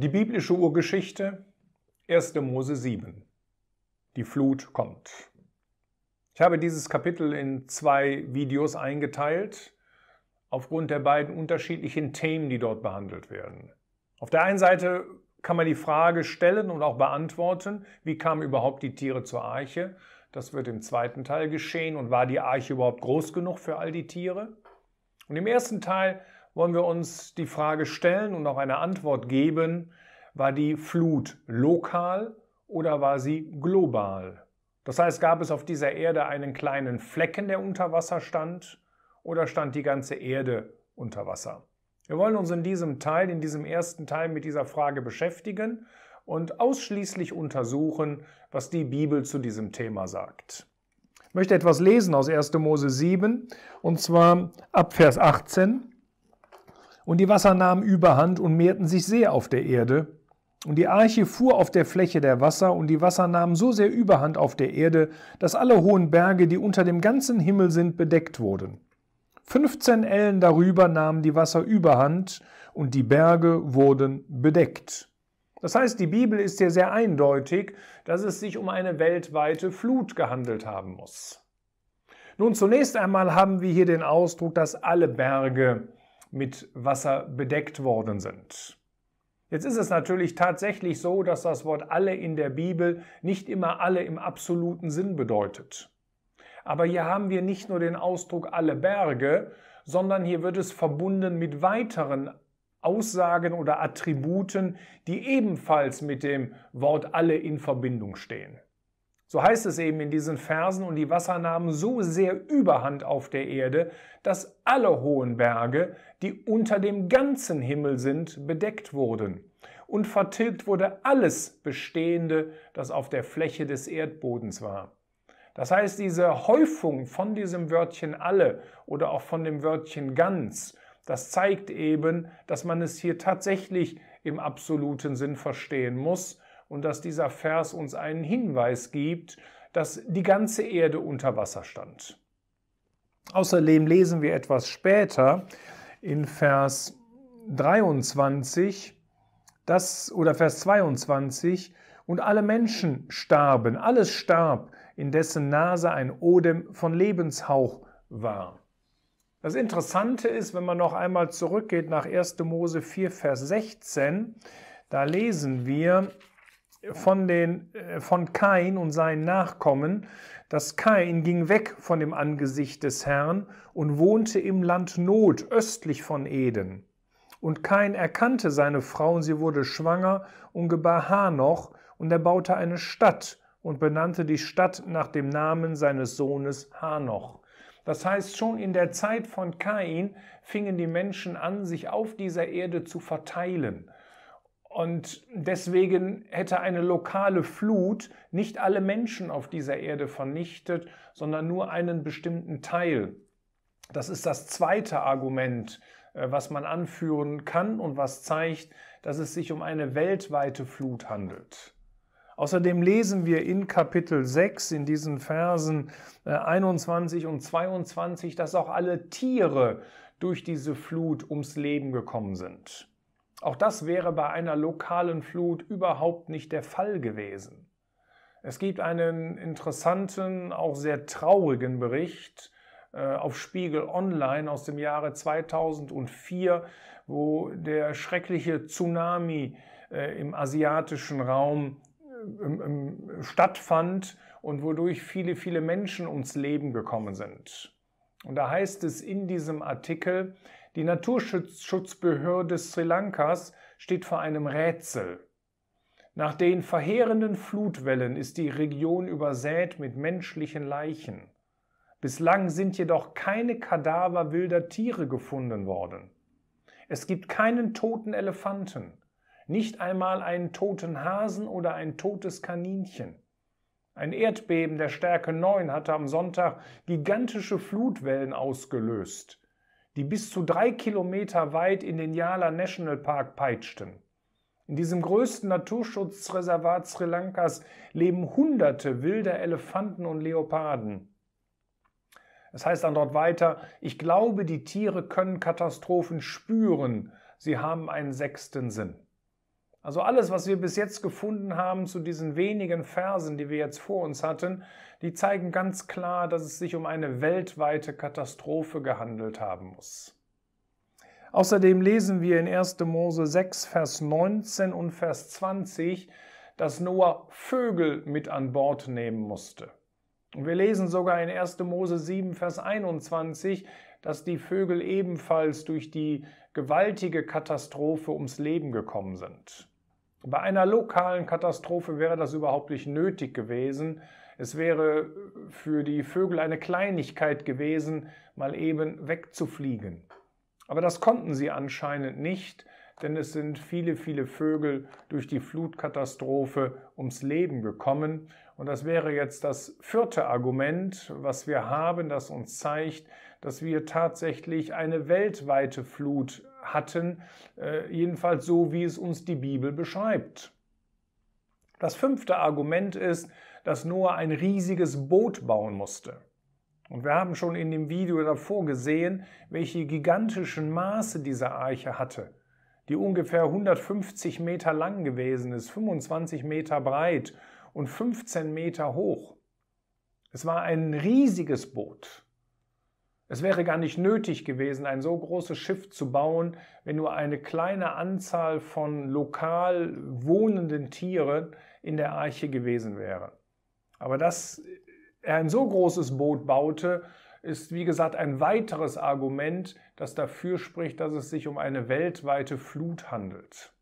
Die biblische Urgeschichte, 1. Mose 7. Die Flut kommt. Ich habe dieses Kapitel in zwei Videos eingeteilt, aufgrund der beiden unterschiedlichen Themen, die dort behandelt werden. Auf der einen Seite kann man die Frage stellen und auch beantworten, wie kamen überhaupt die Tiere zur Arche? Das wird im zweiten Teil geschehen und war die Arche überhaupt groß genug für all die Tiere? Und im ersten Teil wollen wir uns die Frage stellen und auch eine Antwort geben, war die Flut lokal oder war sie global? Das heißt, gab es auf dieser Erde einen kleinen Flecken, der unter Wasser stand, oder stand die ganze Erde unter Wasser? Wir wollen uns in diesem Teil, in diesem ersten Teil mit dieser Frage beschäftigen und ausschließlich untersuchen, was die Bibel zu diesem Thema sagt. Ich möchte etwas lesen aus 1. Mose 7 und zwar ab Vers 18 und die Wasser nahmen Überhand und mehrten sich sehr auf der Erde. Und die Arche fuhr auf der Fläche der Wasser, und die Wasser nahmen so sehr Überhand auf der Erde, dass alle hohen Berge, die unter dem ganzen Himmel sind, bedeckt wurden. 15 Ellen darüber nahmen die Wasser Überhand, und die Berge wurden bedeckt. Das heißt, die Bibel ist hier sehr eindeutig, dass es sich um eine weltweite Flut gehandelt haben muss. Nun, zunächst einmal haben wir hier den Ausdruck, dass alle Berge mit Wasser bedeckt worden sind. Jetzt ist es natürlich tatsächlich so, dass das Wort alle in der Bibel nicht immer alle im absoluten Sinn bedeutet. Aber hier haben wir nicht nur den Ausdruck alle Berge, sondern hier wird es verbunden mit weiteren Aussagen oder Attributen, die ebenfalls mit dem Wort alle in Verbindung stehen. So heißt es eben in diesen Versen, und die Wasser nahmen so sehr überhand auf der Erde, dass alle hohen Berge, die unter dem ganzen Himmel sind, bedeckt wurden. Und vertilgt wurde alles Bestehende, das auf der Fläche des Erdbodens war. Das heißt, diese Häufung von diesem Wörtchen alle oder auch von dem Wörtchen ganz, das zeigt eben, dass man es hier tatsächlich im absoluten Sinn verstehen muss, und dass dieser Vers uns einen Hinweis gibt, dass die ganze Erde unter Wasser stand. Außerdem lesen wir etwas später in Vers 23, das oder Vers 22 und alle Menschen starben, alles starb, in dessen Nase ein Odem von Lebenshauch war. Das Interessante ist, wenn man noch einmal zurückgeht nach 1. Mose 4, Vers 16, da lesen wir von, den, äh, von Kain und seinen Nachkommen, dass Kain ging weg von dem Angesicht des Herrn und wohnte im Land Not östlich von Eden. Und Kain erkannte seine Frau und sie wurde schwanger und gebar Hanoch und er baute eine Stadt und benannte die Stadt nach dem Namen seines Sohnes Hanoch. Das heißt, schon in der Zeit von Kain fingen die Menschen an, sich auf dieser Erde zu verteilen. Und deswegen hätte eine lokale Flut nicht alle Menschen auf dieser Erde vernichtet, sondern nur einen bestimmten Teil. Das ist das zweite Argument, äh, was man anführen kann und was zeigt, dass es sich um eine weltweite Flut handelt. Außerdem lesen wir in Kapitel 6 in diesen Versen 21 äh, und 22, dass auch alle Tiere durch diese Flut ums Leben gekommen sind. Auch das wäre bei einer lokalen Flut überhaupt nicht der Fall gewesen. Es gibt einen interessanten, auch sehr traurigen Bericht äh, auf Spiegel Online aus dem Jahre 2004, wo der schreckliche Tsunami äh, im asiatischen Raum äh, im, im stattfand und wodurch viele, viele Menschen ums Leben gekommen sind. Und da heißt es in diesem Artikel, die Naturschutzbehörde Sri Lankas steht vor einem Rätsel. Nach den verheerenden Flutwellen ist die Region übersät mit menschlichen Leichen. Bislang sind jedoch keine Kadaver wilder Tiere gefunden worden. Es gibt keinen toten Elefanten, nicht einmal einen toten Hasen oder ein totes Kaninchen. Ein Erdbeben der Stärke 9 hatte am Sonntag gigantische Flutwellen ausgelöst die bis zu drei Kilometer weit in den Yala National Park peitschten. In diesem größten Naturschutzreservat Sri Lankas leben hunderte wilder Elefanten und Leoparden. Es heißt dann dort weiter, ich glaube, die Tiere können Katastrophen spüren, sie haben einen sechsten Sinn. Also alles, was wir bis jetzt gefunden haben zu diesen wenigen Versen, die wir jetzt vor uns hatten, die zeigen ganz klar, dass es sich um eine weltweite Katastrophe gehandelt haben muss. Außerdem lesen wir in 1. Mose 6, Vers 19 und Vers 20, dass Noah Vögel mit an Bord nehmen musste. Und wir lesen sogar in 1. Mose 7, Vers 21, dass die Vögel ebenfalls durch die gewaltige Katastrophe ums Leben gekommen sind. Bei einer lokalen Katastrophe wäre das überhaupt nicht nötig gewesen. Es wäre für die Vögel eine Kleinigkeit gewesen, mal eben wegzufliegen. Aber das konnten sie anscheinend nicht, denn es sind viele, viele Vögel durch die Flutkatastrophe ums Leben gekommen. Und das wäre jetzt das vierte Argument, was wir haben, das uns zeigt, dass wir tatsächlich eine weltweite Flut hatten, äh, jedenfalls so, wie es uns die Bibel beschreibt. Das fünfte Argument ist, dass Noah ein riesiges Boot bauen musste. Und wir haben schon in dem Video davor gesehen, welche gigantischen Maße diese Arche hatte, die ungefähr 150 Meter lang gewesen ist, 25 Meter breit und 15 Meter hoch. Es war ein riesiges Boot. Es wäre gar nicht nötig gewesen, ein so großes Schiff zu bauen, wenn nur eine kleine Anzahl von lokal wohnenden Tieren in der Arche gewesen wäre. Aber dass er ein so großes Boot baute, ist wie gesagt ein weiteres Argument, das dafür spricht, dass es sich um eine weltweite Flut handelt.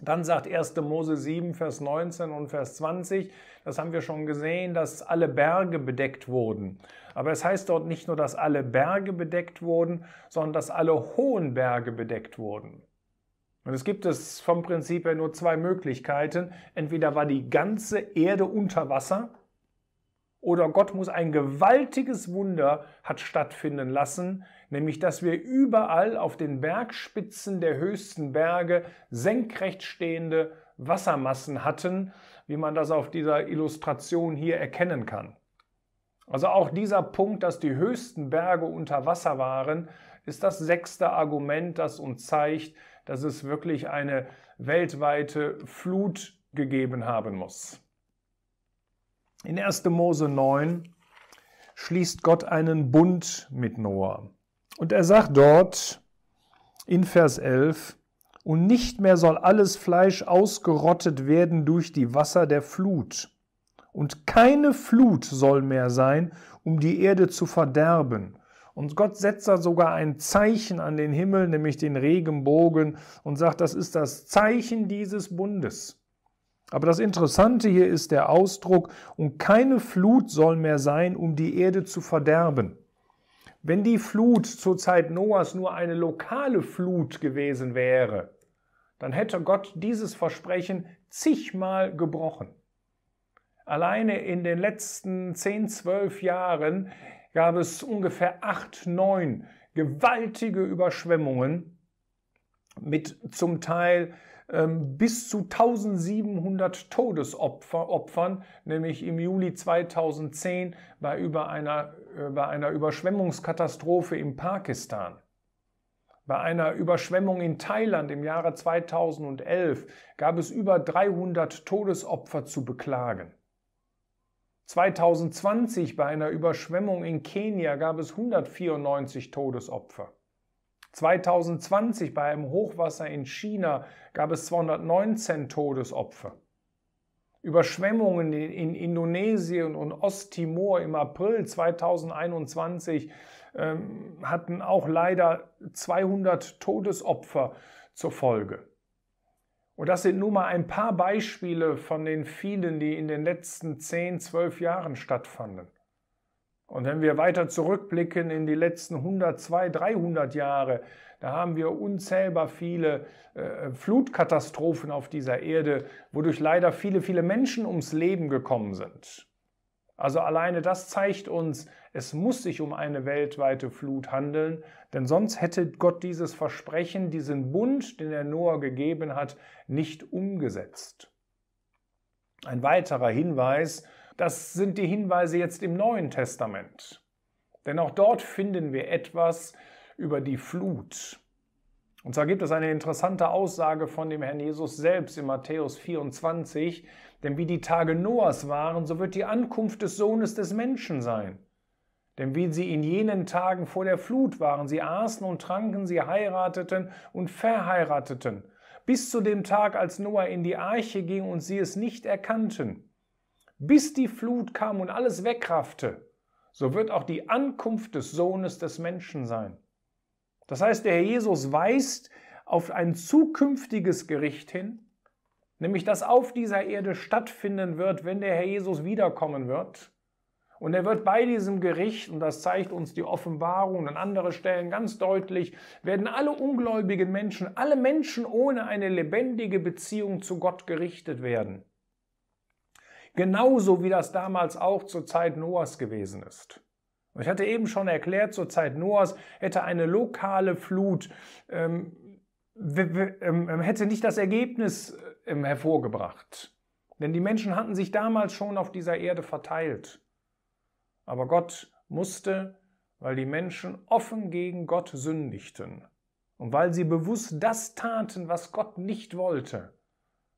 Dann sagt 1. Mose 7, Vers 19 und Vers 20, das haben wir schon gesehen, dass alle Berge bedeckt wurden. Aber es heißt dort nicht nur, dass alle Berge bedeckt wurden, sondern dass alle hohen Berge bedeckt wurden. Und es gibt es vom Prinzip her nur zwei Möglichkeiten. Entweder war die ganze Erde unter Wasser oder Gott muss ein gewaltiges Wunder hat stattfinden lassen, nämlich dass wir überall auf den Bergspitzen der höchsten Berge senkrecht stehende Wassermassen hatten, wie man das auf dieser Illustration hier erkennen kann. Also auch dieser Punkt, dass die höchsten Berge unter Wasser waren, ist das sechste Argument, das uns zeigt, dass es wirklich eine weltweite Flut gegeben haben muss. In 1. Mose 9 schließt Gott einen Bund mit Noah. Und er sagt dort in Vers 11, und nicht mehr soll alles Fleisch ausgerottet werden durch die Wasser der Flut. Und keine Flut soll mehr sein, um die Erde zu verderben. Und Gott setzt da sogar ein Zeichen an den Himmel, nämlich den Regenbogen, und sagt, das ist das Zeichen dieses Bundes. Aber das Interessante hier ist der Ausdruck, und keine Flut soll mehr sein, um die Erde zu verderben. Wenn die Flut zur Zeit Noahs nur eine lokale Flut gewesen wäre, dann hätte Gott dieses Versprechen zigmal gebrochen. Alleine in den letzten 10, 12 Jahren gab es ungefähr 8, 9 gewaltige Überschwemmungen mit zum Teil ähm, bis zu 1700 Todesopfern, nämlich im Juli 2010 bei, über einer, äh, bei einer Überschwemmungskatastrophe in Pakistan. Bei einer Überschwemmung in Thailand im Jahre 2011 gab es über 300 Todesopfer zu beklagen. 2020 bei einer Überschwemmung in Kenia gab es 194 Todesopfer. 2020 bei einem Hochwasser in China gab es 219 Todesopfer. Überschwemmungen in Indonesien und Osttimor im April 2021 ähm, hatten auch leider 200 Todesopfer zur Folge. Und das sind nur mal ein paar Beispiele von den vielen, die in den letzten 10, 12 Jahren stattfanden. Und wenn wir weiter zurückblicken in die letzten 100, 200, 300 Jahre, da haben wir unzählbar viele äh, Flutkatastrophen auf dieser Erde, wodurch leider viele, viele Menschen ums Leben gekommen sind. Also alleine das zeigt uns, es muss sich um eine weltweite Flut handeln, denn sonst hätte Gott dieses Versprechen, diesen Bund, den er Noah gegeben hat, nicht umgesetzt. Ein weiterer Hinweis das sind die Hinweise jetzt im Neuen Testament. Denn auch dort finden wir etwas über die Flut. Und zwar gibt es eine interessante Aussage von dem Herrn Jesus selbst in Matthäus 24, denn wie die Tage Noahs waren, so wird die Ankunft des Sohnes des Menschen sein. Denn wie sie in jenen Tagen vor der Flut waren, sie aßen und tranken, sie heirateten und verheirateten, bis zu dem Tag, als Noah in die Arche ging und sie es nicht erkannten bis die Flut kam und alles wegraffte, so wird auch die Ankunft des Sohnes des Menschen sein. Das heißt, der Herr Jesus weist auf ein zukünftiges Gericht hin, nämlich das auf dieser Erde stattfinden wird, wenn der Herr Jesus wiederkommen wird. Und er wird bei diesem Gericht, und das zeigt uns die Offenbarung an anderen Stellen ganz deutlich, werden alle ungläubigen Menschen, alle Menschen ohne eine lebendige Beziehung zu Gott gerichtet werden. Genauso wie das damals auch zur Zeit Noahs gewesen ist. ich hatte eben schon erklärt, zur Zeit Noahs hätte eine lokale Flut, ähm, ähm, ähm hätte nicht das Ergebnis äh, ähm, hervorgebracht. Denn die Menschen hatten sich damals schon auf dieser Erde verteilt. Aber Gott musste, weil die Menschen offen gegen Gott sündigten und weil sie bewusst das taten, was Gott nicht wollte,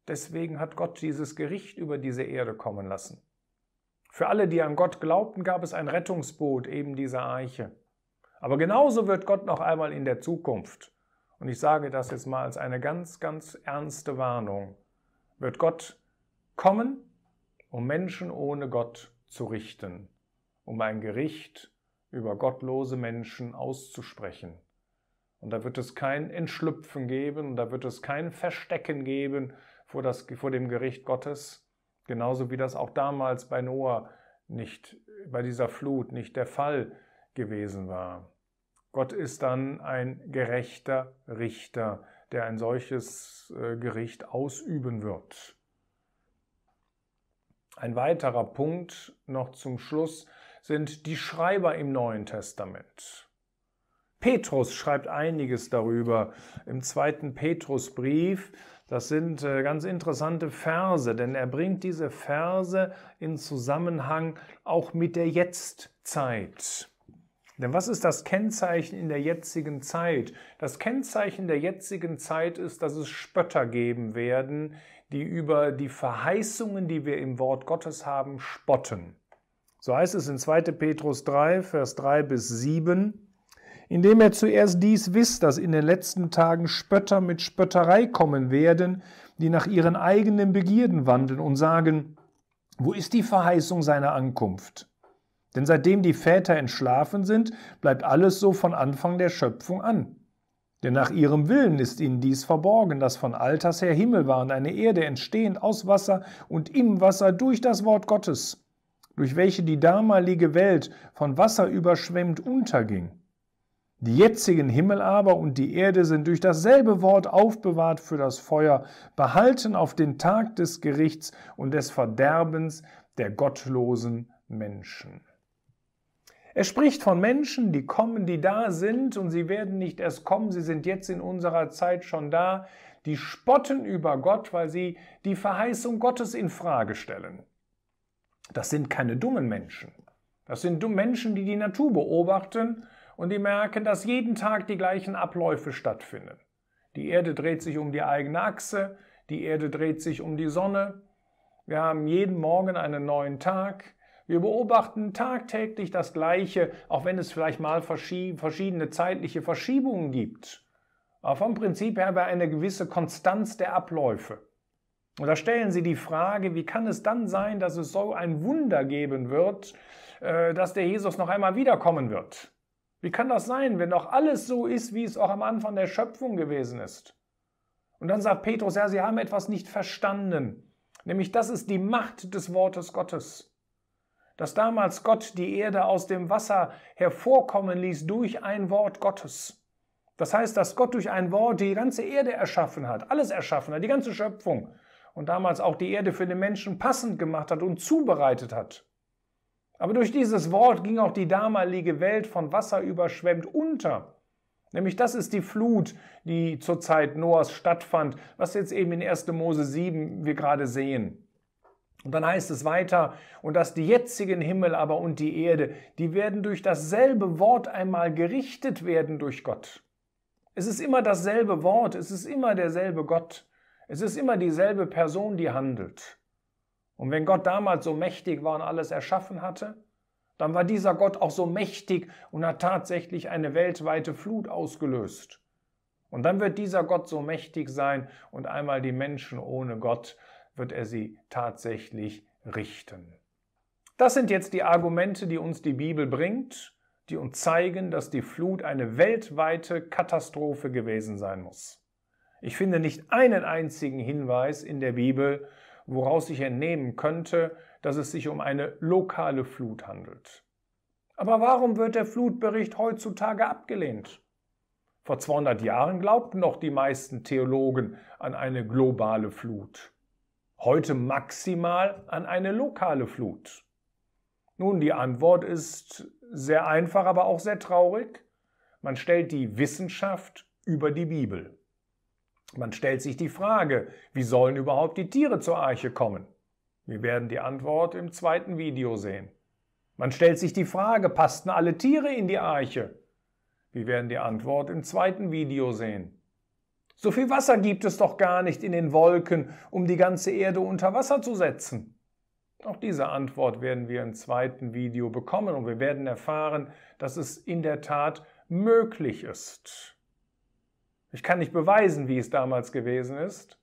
Deswegen hat Gott dieses Gericht über diese Erde kommen lassen. Für alle, die an Gott glaubten, gab es ein Rettungsboot, eben diese Eiche. Aber genauso wird Gott noch einmal in der Zukunft, und ich sage das jetzt mal als eine ganz, ganz ernste Warnung, wird Gott kommen, um Menschen ohne Gott zu richten, um ein Gericht über gottlose Menschen auszusprechen. Und da wird es kein Entschlüpfen geben, und da wird es kein Verstecken geben, vor, das, vor dem Gericht Gottes, genauso wie das auch damals bei Noah nicht, bei dieser Flut nicht der Fall gewesen war. Gott ist dann ein gerechter Richter, der ein solches äh, Gericht ausüben wird. Ein weiterer Punkt noch zum Schluss sind die Schreiber im Neuen Testament. Petrus schreibt einiges darüber im zweiten Petrusbrief. Das sind äh, ganz interessante Verse, denn er bringt diese Verse in Zusammenhang auch mit der Jetztzeit. Denn was ist das Kennzeichen in der jetzigen Zeit? Das Kennzeichen der jetzigen Zeit ist, dass es Spötter geben werden, die über die Verheißungen, die wir im Wort Gottes haben, spotten. So heißt es in 2. Petrus 3, Vers 3 bis 7 indem er zuerst dies wisst, dass in den letzten Tagen Spötter mit Spötterei kommen werden, die nach ihren eigenen Begierden wandeln und sagen, wo ist die Verheißung seiner Ankunft? Denn seitdem die Väter entschlafen sind, bleibt alles so von Anfang der Schöpfung an. Denn nach ihrem Willen ist ihnen dies verborgen, dass von Alters her Himmel war und eine Erde entstehend aus Wasser und im Wasser durch das Wort Gottes, durch welche die damalige Welt von Wasser überschwemmt unterging. Die jetzigen Himmel aber und die Erde sind durch dasselbe Wort aufbewahrt für das Feuer, behalten auf den Tag des Gerichts und des Verderbens der gottlosen Menschen. Er spricht von Menschen, die kommen, die da sind und sie werden nicht erst kommen, sie sind jetzt in unserer Zeit schon da, die spotten über Gott, weil sie die Verheißung Gottes in Frage stellen. Das sind keine dummen Menschen. Das sind dumme Menschen, die die Natur beobachten und die merken, dass jeden Tag die gleichen Abläufe stattfinden. Die Erde dreht sich um die eigene Achse, die Erde dreht sich um die Sonne. Wir haben jeden Morgen einen neuen Tag. Wir beobachten tagtäglich das Gleiche, auch wenn es vielleicht mal verschiedene zeitliche Verschiebungen gibt. Aber vom Prinzip her wäre eine gewisse Konstanz der Abläufe. Und da stellen Sie die Frage, wie kann es dann sein, dass es so ein Wunder geben wird, äh, dass der Jesus noch einmal wiederkommen wird? Wie kann das sein, wenn doch alles so ist, wie es auch am Anfang der Schöpfung gewesen ist? Und dann sagt Petrus, ja, sie haben etwas nicht verstanden. Nämlich das ist die Macht des Wortes Gottes. Dass damals Gott die Erde aus dem Wasser hervorkommen ließ durch ein Wort Gottes. Das heißt, dass Gott durch ein Wort die ganze Erde erschaffen hat, alles erschaffen hat, die ganze Schöpfung. Und damals auch die Erde für den Menschen passend gemacht hat und zubereitet hat. Aber durch dieses Wort ging auch die damalige Welt von Wasser überschwemmt unter. Nämlich das ist die Flut, die zur Zeit Noahs stattfand, was jetzt eben in 1. Mose 7 wir gerade sehen. Und dann heißt es weiter, und dass die jetzigen Himmel aber und die Erde, die werden durch dasselbe Wort einmal gerichtet werden durch Gott. Es ist immer dasselbe Wort, es ist immer derselbe Gott, es ist immer dieselbe Person, die handelt. Und wenn Gott damals so mächtig war und alles erschaffen hatte, dann war dieser Gott auch so mächtig und hat tatsächlich eine weltweite Flut ausgelöst. Und dann wird dieser Gott so mächtig sein und einmal die Menschen ohne Gott wird er sie tatsächlich richten. Das sind jetzt die Argumente, die uns die Bibel bringt, die uns zeigen, dass die Flut eine weltweite Katastrophe gewesen sein muss. Ich finde nicht einen einzigen Hinweis in der Bibel, woraus ich entnehmen könnte, dass es sich um eine lokale Flut handelt. Aber warum wird der Flutbericht heutzutage abgelehnt? Vor 200 Jahren glaubten noch die meisten Theologen an eine globale Flut. Heute maximal an eine lokale Flut. Nun, die Antwort ist sehr einfach, aber auch sehr traurig. Man stellt die Wissenschaft über die Bibel. Man stellt sich die Frage, wie sollen überhaupt die Tiere zur Arche kommen? Wir werden die Antwort im zweiten Video sehen. Man stellt sich die Frage, passten alle Tiere in die Arche? Wir werden die Antwort im zweiten Video sehen. So viel Wasser gibt es doch gar nicht in den Wolken, um die ganze Erde unter Wasser zu setzen. Auch diese Antwort werden wir im zweiten Video bekommen und wir werden erfahren, dass es in der Tat möglich ist. Ich kann nicht beweisen, wie es damals gewesen ist,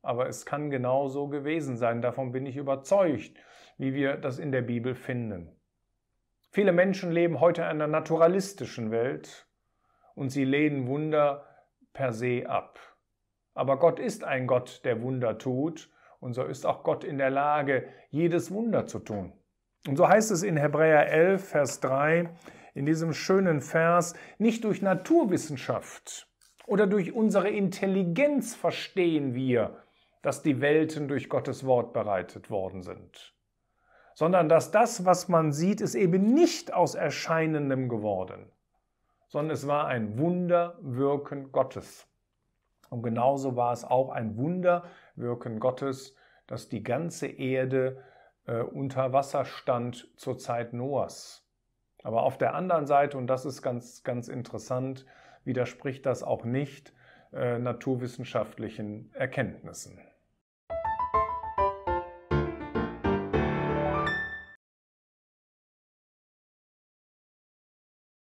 aber es kann genau so gewesen sein. Davon bin ich überzeugt, wie wir das in der Bibel finden. Viele Menschen leben heute in einer naturalistischen Welt und sie lehnen Wunder per se ab. Aber Gott ist ein Gott, der Wunder tut und so ist auch Gott in der Lage, jedes Wunder zu tun. Und so heißt es in Hebräer 11, Vers 3, in diesem schönen Vers, nicht durch Naturwissenschaft oder durch unsere Intelligenz verstehen wir, dass die Welten durch Gottes Wort bereitet worden sind, sondern dass das, was man sieht, ist eben nicht aus Erscheinendem geworden, sondern es war ein Wunderwirken Gottes. Und genauso war es auch ein Wunderwirken Gottes, dass die ganze Erde äh, unter Wasser stand zur Zeit Noahs. Aber auf der anderen Seite, und das ist ganz, ganz interessant, widerspricht das auch nicht äh, naturwissenschaftlichen Erkenntnissen.